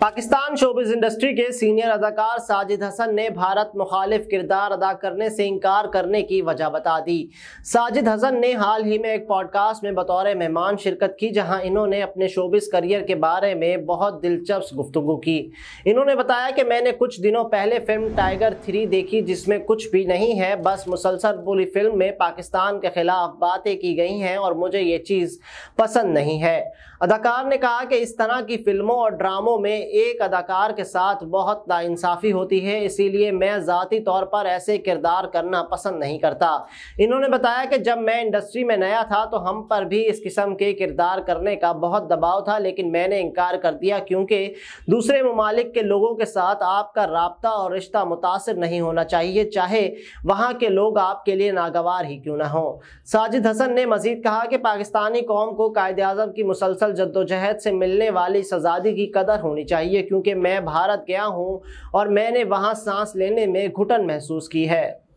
Pakistan showbiz industry के senior अदाकार साजिद हसन ने भारत मुखालिफ किरदार अदा करने से इनकार करने की वजह बता दी साजिद हसन ने हाल ही में एक पॉडकास्ट में बतौर मेहमान शिरकत की जहां इन्होंने अपने शोबिस करियर के बारे में बहुत दिलचस्प गुफ्तु की इन्होंने बताया कि मैंने कुछ दिनों पहले फिल्म टाइगर थ्री देखी जिसमें कुछ भी नहीं है बस मुसलसल पूरी फिल्म में पाकिस्तान के खिलाफ बातें की गई हैं और मुझे ये चीज़ पसंद नहीं है अदाकार ने कहा कि इस तरह की फिल्मों और ड्रामों में एक अदाकार के साथ बहुत नाइंसाफ़ी होती है इसीलिए मैं ज़ाती तौर पर ऐसे किरदार करना पसंद नहीं करता इन्होंने बताया कि जब मैं इंडस्ट्री में नया था तो हम पर भी इस किस्म के किरदार करने का बहुत दबाव था लेकिन मैंने इनकार कर दिया क्योंकि दूसरे ममालिक के लोगों के साथ आपका रबता और रिश्ता मुतासर नहीं होना चाहिए चाहे वहाँ के लोग आपके लिए नागवार ही क्यों ना हो साजिद हसन ने मजीद कहा कि पाकिस्तानी कौम को कायद अजम की मुसलसल जद्दोजहद से मिलने वाली सजादी की कदर होनी चाहिए चाहिए क्योंकि मैं भारत गया हूँ और मैंने वहाँ सांस लेने में घुटन महसूस की है